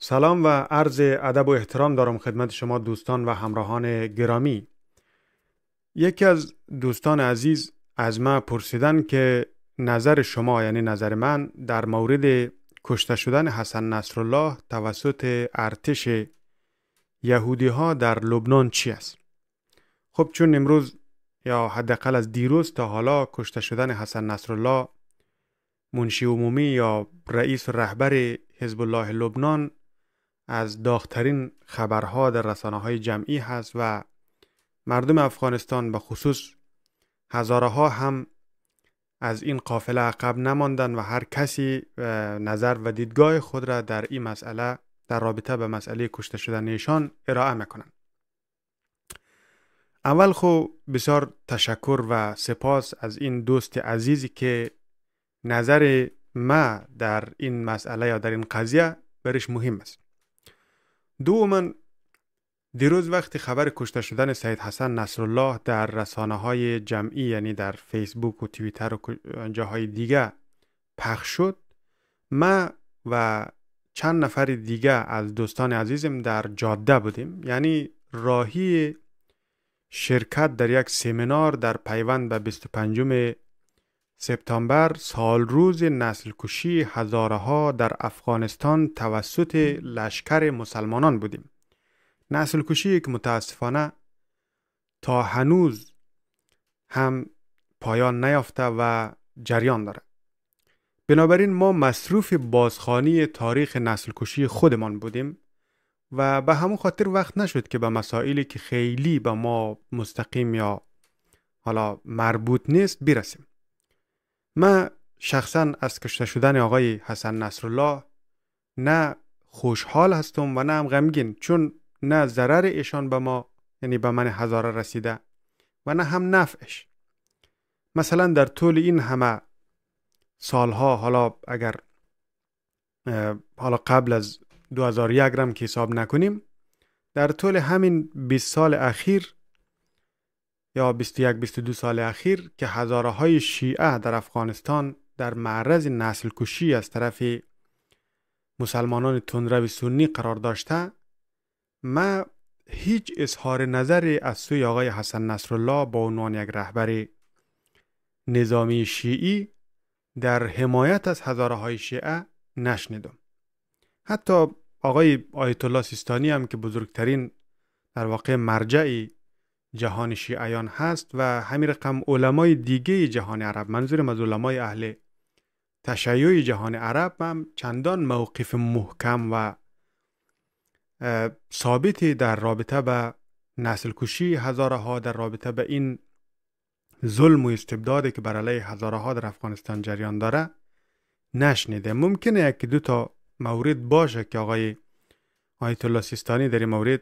سلام و عرض ادب و احترام دارم خدمت شما دوستان و همراهان گرامی یکی از دوستان عزیز از من پرسیدن که نظر شما یعنی نظر من در مورد کشته شدن حسن نصرالله توسط ارتش یهودی ها در لبنان چی است خب چون امروز یا حداقل از دیروز تا حالا کشته شدن حسن نصرالله منشی عمومی یا رئیس رهبر حزب الله لبنان از داغترین خبرها در رسانه های جمعی هست و مردم افغانستان به خصوص هزاره ها هم از این قافله عقب نماندن و هر کسی نظر و دیدگاه خود را در این مسئله در رابطه به مسئله کشته شدن ایشان ارائه میکنند. اول خو بسیار تشکر و سپاس از این دوست عزیزی که نظر ما در این مسئله یا در این قضیه برش مهم است. دوما دیروز وقتی خبر کشته شدن سید حسن نصرالله در رسانه های جمعی یعنی در فیسبوک و تویتر و جاهای دیگه پخش شد ما و چند نفر دیگه از دوستان عزیزم در جاده بودیم یعنی راهی شرکت در یک سمینار در پیوند به 25 سپتامبر روز نسل کشی هزاره ها در افغانستان توسط لشکر مسلمانان بودیم. نسل کشی که متاسفانه تا هنوز هم پایان نیافته و جریان داره. بنابراین ما مصروف بازخانی تاریخ نسل کشی خودمان بودیم و به همون خاطر وقت نشد که به مسائلی که خیلی به ما مستقیم یا حالا مربوط نیست برسیم. من شخصا از کشته شدن آقای حسن نصرالله نه خوشحال هستم و نه هم غمگین چون نه ضرر ایشان به ما یعنی به من هزاره رسیده و نه هم نفعش مثلا در طول این همه سالها حالا اگر حالا قبل از 2001 رم که حساب نکنیم در طول همین 20 سال اخیر یا 21-22 سال اخیر که هزاره های شیعه در افغانستان در معرض نسل کشی از طرف مسلمانان تندروی سنی قرار داشته ما هیچ اظهار نظری از سوی آقای حسن نصرالله با عنوان یک رهبر نظامی شیعی در حمایت از هزاره های شیعه نشنیدم حتی آقای آیت الله سیستانی هم که بزرگترین در واقع مرجعی جهان شیعیان هست و همین رقم علمای دیگه جهان عرب منظورم از علمای اهل تشیع جهان عرب هم چندان موقف محکم و ثابتی در رابطه به نسل کشی هزاره ها در رابطه به این ظلم و استبدادی که بر علیه هزاره ها در افغانستان جریان داره نشنیده ممکنه یک دو تا مورد باشه که آقای آیت الله سیستانی در این مورد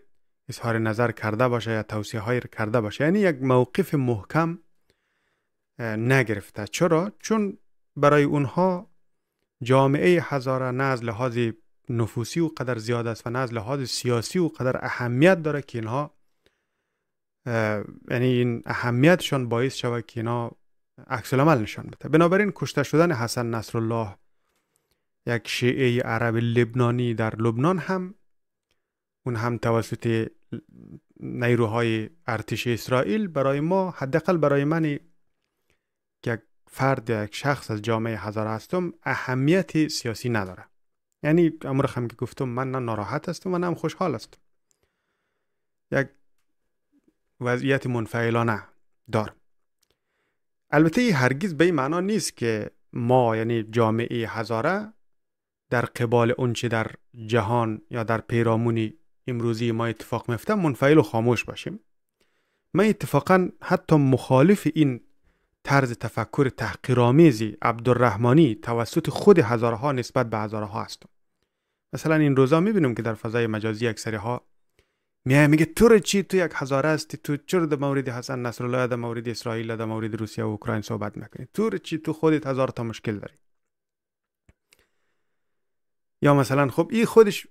اظهار نظر کرده باشه یا توصیه های کرده باشه یعنی یک موقف محکم نگرفته چرا؟ چون برای اونها جامعه هزاره نه از لحاظ نفوسی و قدر زیاد است و نه از لحاظ سیاسی و قدر اهمیت داره که اینها یعنی این اهمیتشان باعث شود که اینا عکس نشان بده بنابراین کشته شدن حسن نصرالله یک شیعه عرب لبنانی در لبنان هم اون هم توسط نیروهای ارتش اسرائیل برای ما حداقل برای من که فرد یک شخص از جامعه هزار هستم اهمیت سیاسی نداره یعنی امر هم که گفتم من نه ناراحت هستم و نه هم خوشحال هستم یک وضعیت منفعلانه دارم البته هرگز به این معنا نیست که ما یعنی جامعه هزاره در قبال اونچه در جهان یا در پیرامونی امروزی ما اتفاق میفته منفعل و خاموش باشیم ما اتفاقا حتی مخالف این طرز تفکر تحقیرآمیزی عبدالرحمنی توسط خود هزارها نسبت به هزارها هستم مثلا این روزا میبینیم که در فضای مجازی اکثری ها میای میگه تو چی تو یک هزاره هستی تو چرا در مورد حسن نصرالله در مورد اسرائیل در مورد روسیه و اوکراین صحبت میکنی تو چی تو خودت هزار تا مشکل داری یا مثلا خب این خودش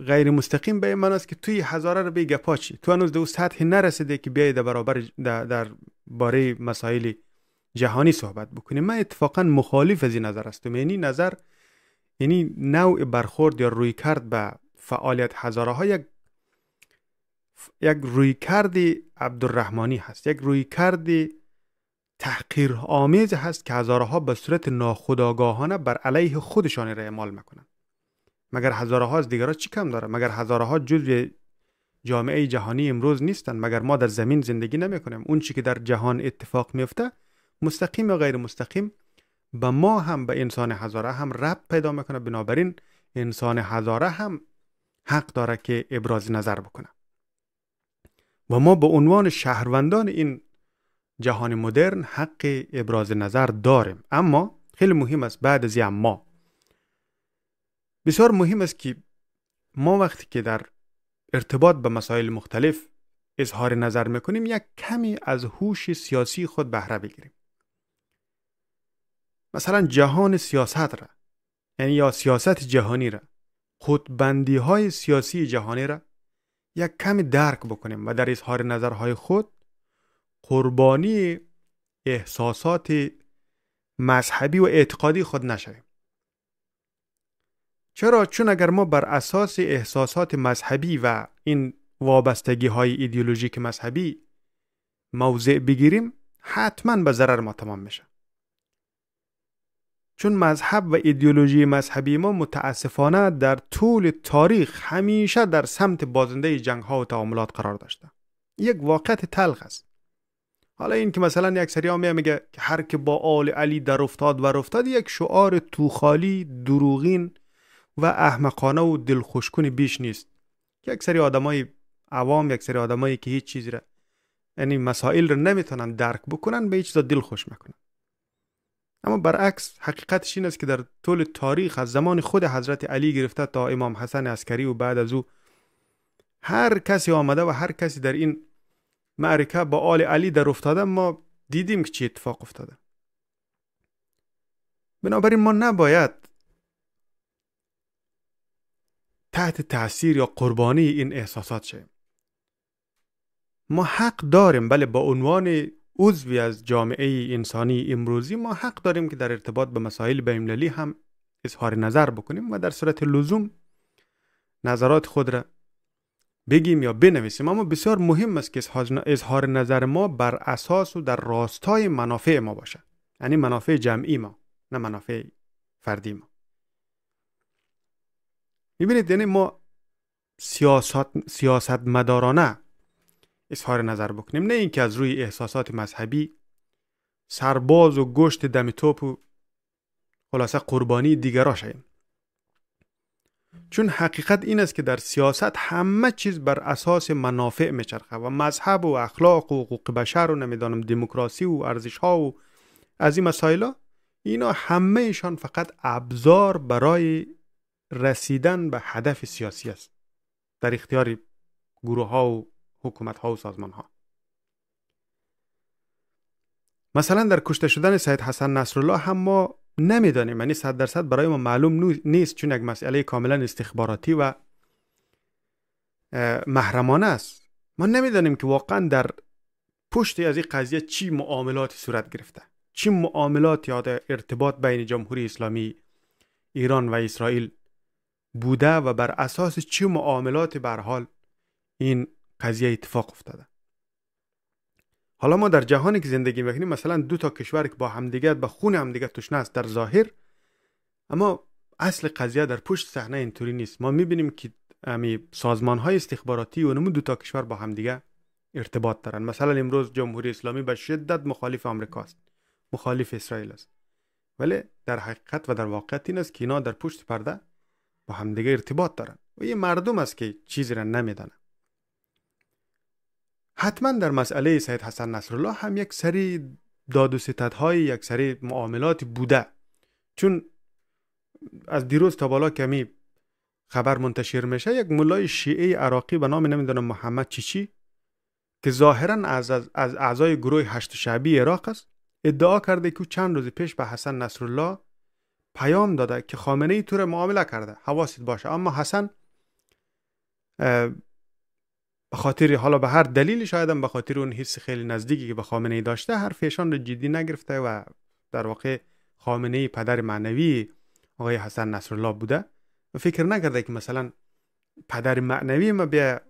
غیر مستقیم به این است که توی هزاره رو بگه پاچی تو هنوز دو سطح نرسیده که بیای در برابر در, باره مسائل جهانی صحبت بکنی من اتفاقا مخالف از این نظر هستم یعنی نظر یعنی نوع برخورد یا روی کرد به فعالیت هزاره ها یک یک روی کردی عبدالرحمانی هست یک روی کردی تحقیر آمیز هست که هزاره ها به صورت ناخداگاهانه بر علیه خودشان را اعمال میکنند مگر هزارها از دیگرها چی کم داره مگر هزاره ها جامعه جهانی امروز نیستن مگر ما در زمین زندگی نمیکنیم اون چی که در جهان اتفاق میفته مستقیم یا غیر مستقیم به ما هم به انسان هزاره هم رب پیدا میکنه بنابراین انسان هزاره هم حق داره که ابراز نظر بکنه و ما به عنوان شهروندان این جهان مدرن حق ابراز نظر داریم اما خیلی مهم است بعد از ما بسیار مهم است که ما وقتی که در ارتباط به مسائل مختلف اظهار نظر میکنیم یک کمی از هوش سیاسی خود بهره بگیریم مثلا جهان سیاست را یعنی یا سیاست جهانی را خودبندی های سیاسی جهانی را یک کمی درک بکنیم و در اظهار نظرهای خود قربانی احساسات مذهبی و اعتقادی خود نشویم چرا چون اگر ما بر اساس احساسات مذهبی و این وابستگی های ایدئولوژیک مذهبی موضع بگیریم حتما به ضرر ما تمام میشه چون مذهب و ایدئولوژی مذهبی ما متاسفانه در طول تاریخ همیشه در سمت بازنده جنگ ها و تعاملات قرار داشته یک واقعیت تلخ است حالا این که مثلا یک سری ها میگه که هر که با آل علی در افتاد و افتاد یک شعار توخالی دروغین و احمقانه و دلخوشکن بیش نیست که یک سری آدمای عوام یک سری آدمایی که هیچ چیز را یعنی مسائل را نمیتونن درک بکنن به هیچ چیز دل خوش میکنن اما برعکس حقیقتش این است که در طول تاریخ از زمان خود حضرت علی گرفته تا امام حسن عسکری و بعد از او هر کسی آمده و هر کسی در این معرکه با آل علی در افتاده ما دیدیم که چی اتفاق افتاده بنابراین ما نباید تحت تاثیر یا قربانی این احساسات شیم ما حق داریم بله با عنوان عضوی از جامعه انسانی امروزی ما حق داریم که در ارتباط به مسائل بین‌المللی هم اظهار نظر بکنیم و در صورت لزوم نظرات خود را بگیم یا بنویسیم اما بسیار مهم است که اظهار نظر ما بر اساس و در راستای منافع ما باشد یعنی منافع جمعی ما نه منافع فردی ما میبینید یعنی ما سیاست, سیاست مدارانه اظهار نظر بکنیم نه اینکه از روی احساسات مذهبی سرباز و گشت دم توپ و خلاصه قربانی دیگرا شویم چون حقیقت این است که در سیاست همه چیز بر اساس منافع میچرخه و مذهب و اخلاق و حقوق بشر و نمیدانم دموکراسی و ارزش ها و از این مسائل اینا همه ایشان فقط ابزار برای رسیدن به هدف سیاسی است در اختیار گروه ها و حکومت ها و سازمان ها مثلا در کشته شدن سید حسن نصرالله هم ما نمیدانیم یعنی صد درصد برای ما معلوم نیست چون یک مسئله کاملا استخباراتی و محرمانه است ما نمیدانیم که واقعا در پشت از این قضیه چی معاملات صورت گرفته چی معاملات یا ارتباط بین جمهوری اسلامی ایران و اسرائیل بوده و بر اساس چه معاملات بر حال این قضیه اتفاق افتاده حالا ما در جهانی که زندگی میکنیم مثلا دو تا کشور که با همدیگه به خون همدیگه تشنه است در ظاهر اما اصل قضیه در پشت صحنه اینطوری نیست ما میبینیم که امی سازمان های استخباراتی و نمو دو تا کشور با همدیگه ارتباط دارن مثلا امروز جمهوری اسلامی به شدت مخالف آمریکاست مخالف اسرائیل است ولی در حقیقت و در واقعیت این است که اینا در پشت پرده با همدیگه ارتباط دارن و یه مردم است که چیزی را نمیدانن حتما در مسئله سید حسن نصرالله هم یک سری داد و های یک سری معاملات بوده چون از دیروز تا بالا کمی خبر منتشر میشه یک ملای شیعه عراقی به نام نمیدونم محمد چیچی که ظاهرا از, از, اعضای گروه هشت شعبی عراق است ادعا کرده که چند روز پیش به حسن نصرالله پیام داده که خامنه ای طور معامله کرده حواست باشه اما حسن به خاطر حالا به هر دلیلی شاید به خاطر اون حس خیلی نزدیکی که به خامنه ای داشته ایشان رو جدی نگرفته و در واقع خامنه ای پدر معنوی آقای حسن نصرالله بوده و فکر نکرده که مثلا پدر معنوی ما بیا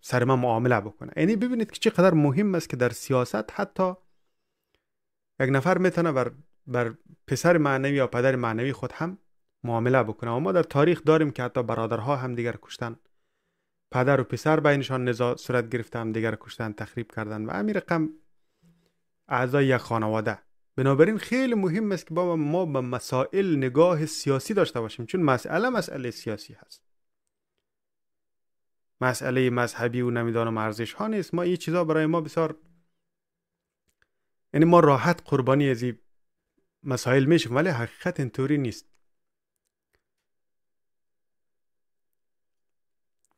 سر ما معامله بکنه یعنی ببینید که چقدر مهم است که در سیاست حتی یک نفر میتونه بر بر پسر معنوی یا پدر معنوی خود هم معامله بکنه و ما در تاریخ داریم که حتی برادرها هم دیگر کشتن پدر و پسر بینشان نزاع صورت گرفته هم دیگر کشتن تخریب کردن و همین رقم اعضای یک خانواده بنابراین خیلی مهم است که با ما به مسائل نگاه سیاسی داشته باشیم چون مسئله مسئله سیاسی هست مسئله مذهبی و نمیدانم ارزش ها نیست ما این چیزا برای ما بسیار یعنی ما راحت قربانی از مسائل میشه ولی حقیقت اینطوری نیست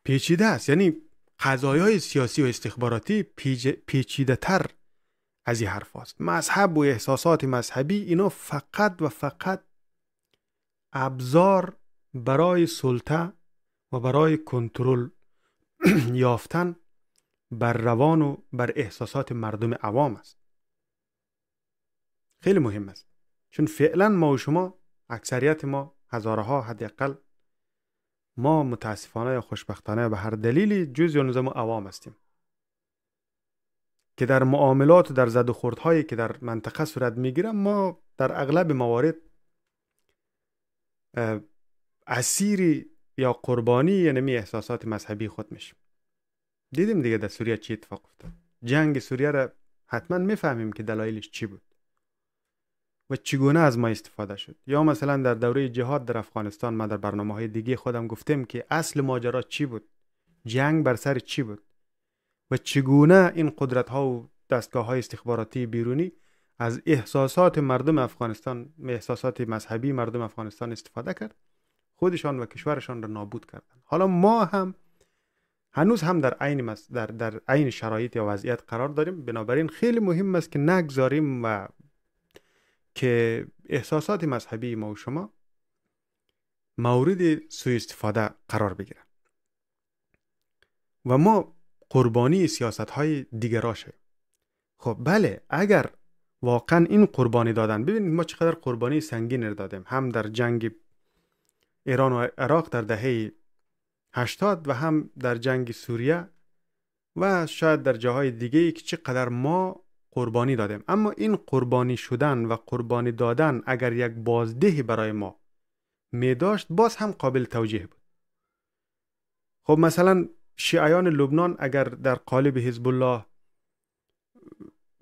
پیچیده است یعنی های سیاسی و استخباراتی پیچیده تر از این حرف است. مذهب و احساسات مذهبی اینا فقط و فقط ابزار برای سلطه و برای کنترل یافتن بر روان و بر احساسات مردم عوام است خیلی مهم است چون فعلا ما و شما اکثریت ما هزارها حداقل ما متاسفانه یا خوشبختانه به هر دلیلی جز نظام عوام هستیم که در معاملات و در زد و هایی که در منطقه صورت میگیره ما در اغلب موارد اسیری یا قربانی یعنی احساسات مذهبی خود میشیم دیدیم دیگه در سوریه چی اتفاق افتاد جنگ سوریه را حتما میفهمیم که دلایلش چی بود و چگونه از ما استفاده شد یا مثلا در دوره جهاد در افغانستان ما در برنامه های دیگه خودم گفتم که اصل ماجرا چی بود جنگ بر سر چی بود و چگونه این قدرت ها و دستگاه های استخباراتی بیرونی از احساسات مردم افغانستان احساسات مذهبی مردم افغانستان استفاده کرد خودشان و کشورشان را نابود کردند حالا ما هم هنوز هم در عین در در عین شرایط یا وضعیت قرار داریم بنابراین خیلی مهم است که نگذاریم و که احساسات مذهبی ما و شما مورد سوء استفاده قرار بگیره و ما قربانی سیاست های دیگه خب بله اگر واقعا این قربانی دادن ببینید ما چقدر قربانی سنگین رو دادیم هم در جنگ ایران و عراق در دهه 80 و هم در جنگ سوریه و شاید در جاهای دیگه که چقدر ما قربانی دادیم اما این قربانی شدن و قربانی دادن اگر یک بازدهی برای ما می داشت باز هم قابل توجیه بود خب مثلا شیعیان لبنان اگر در قالب حزب الله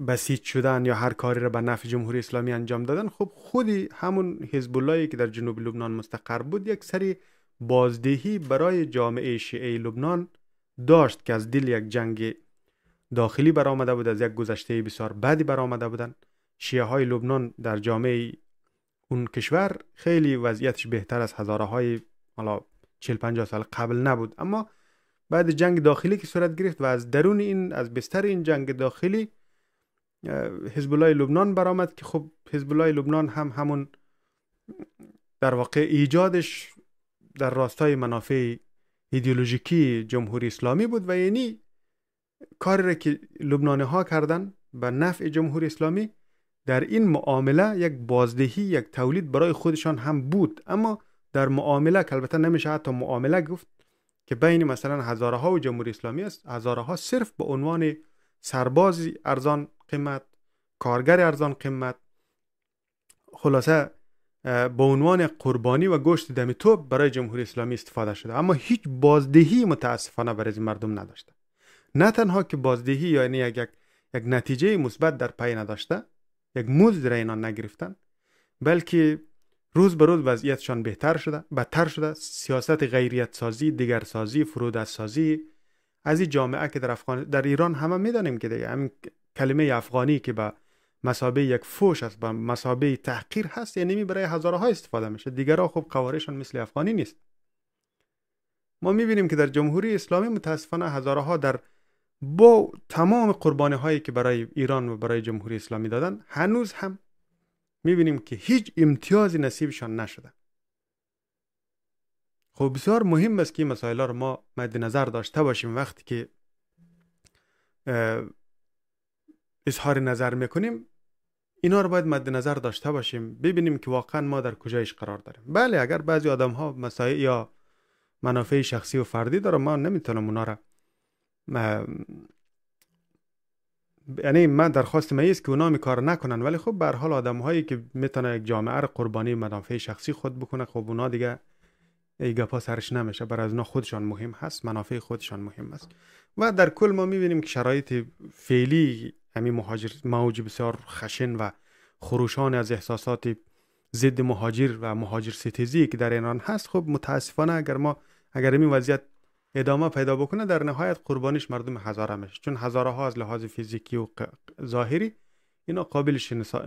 بسیج شدن یا هر کاری را به نفع جمهوری اسلامی انجام دادن خب خودی همون حزب اللهی که در جنوب لبنان مستقر بود یک سری بازدهی برای جامعه شیعه لبنان داشت که از دل یک جنگ داخلی برآمده بود از یک گذشته بسیار بدی برآمده بودن شیعه های لبنان در جامعه اون کشور خیلی وضعیتش بهتر از هزاره های حالا 40 50 سال قبل نبود اما بعد جنگ داخلی که صورت گرفت و از درون این از بستر این جنگ داخلی حزب الله لبنان برآمد که خب حزب الله لبنان هم همون در واقع ایجادش در راستای منافع ایدئولوژیکی جمهوری اسلامی بود و یعنی کاری را که لبنانی ها کردن به نفع جمهوری اسلامی در این معامله یک بازدهی یک تولید برای خودشان هم بود اما در معامله که البته نمیشه حتی معامله گفت که بین مثلا هزاره و جمهوری اسلامی است هزاره ها صرف به عنوان سربازی ارزان قیمت کارگر ارزان قیمت خلاصه به عنوان قربانی و گوشت دمی توپ برای جمهوری اسلامی استفاده شده اما هیچ بازدهی متاسفانه برای مردم نداشته نه تنها که بازدهی یعنی یک یک, یک نتیجه مثبت در پی نداشته یک مزد را اینا نگرفتن بلکه روز به روز وضعیتشان بهتر شده بدتر شده سیاست غیریت سازی دیگر سازی فرود سازی از این جامعه که در افغان در ایران همه میدانیم که دیگه همین کلمه افغانی که به مسابه یک فوش است به مسابه تحقیر هست یعنی می برای هزارها استفاده میشه دیگرها خب قوارشان مثل افغانی نیست ما میبینیم که در جمهوری اسلامی متاسفانه هزارها در با تمام قربانه هایی که برای ایران و برای جمهوری اسلامی دادن هنوز هم میبینیم که هیچ امتیازی نصیبشان نشده خب بسیار مهم است که این مسائل رو ما مد نظر داشته باشیم وقتی که اظهار نظر میکنیم اینا رو باید مد نظر داشته باشیم ببینیم که واقعا ما در کجایش قرار داریم بله اگر بعضی آدم ها مسائل یا منافع شخصی و فردی داره ما نمیتونم اونا رو یعنی من درخواست ما است که اونا می کار نکنن ولی خب به حال آدم هایی که میتونه یک جامعه رو قربانی منافع شخصی خود بکنه خب اونا دیگه ای گپا سرش نمیشه بر از اونا خودشان مهم هست منافع خودشان مهم است و در کل ما میبینیم که شرایط فعلی همین یعنی مهاجر موج بسیار خشن و خروشان از احساسات ضد مهاجر و مهاجر ستیزی که در ایران هست خب متاسفانه اگر ما اگر این وضعیت ادامه پیدا بکنه در نهایت قربانیش مردم هزاره میشه چون هزاره ها از لحاظ فیزیکی و ظاهری اینا قابل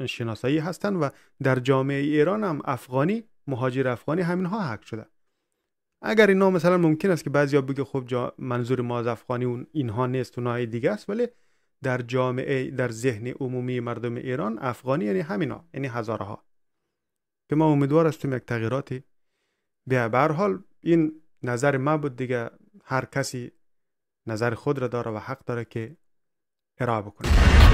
شناسایی هستند و در جامعه ایران هم افغانی مهاجر افغانی همین ها حق شده اگر اینا مثلا ممکن است که بعضیا بگه خب جا منظور ما از افغانی اون اینها نیست اونها دیگه است ولی در جامعه در ذهن عمومی مردم ایران افغانی یعنی همینا یعنی هزاره ها که ما امیدوار هستیم یک تغییراتی به هر حال این نظر ما بود دیگه هر کسی نظر خود را داره و حق داره که ارائه بکنه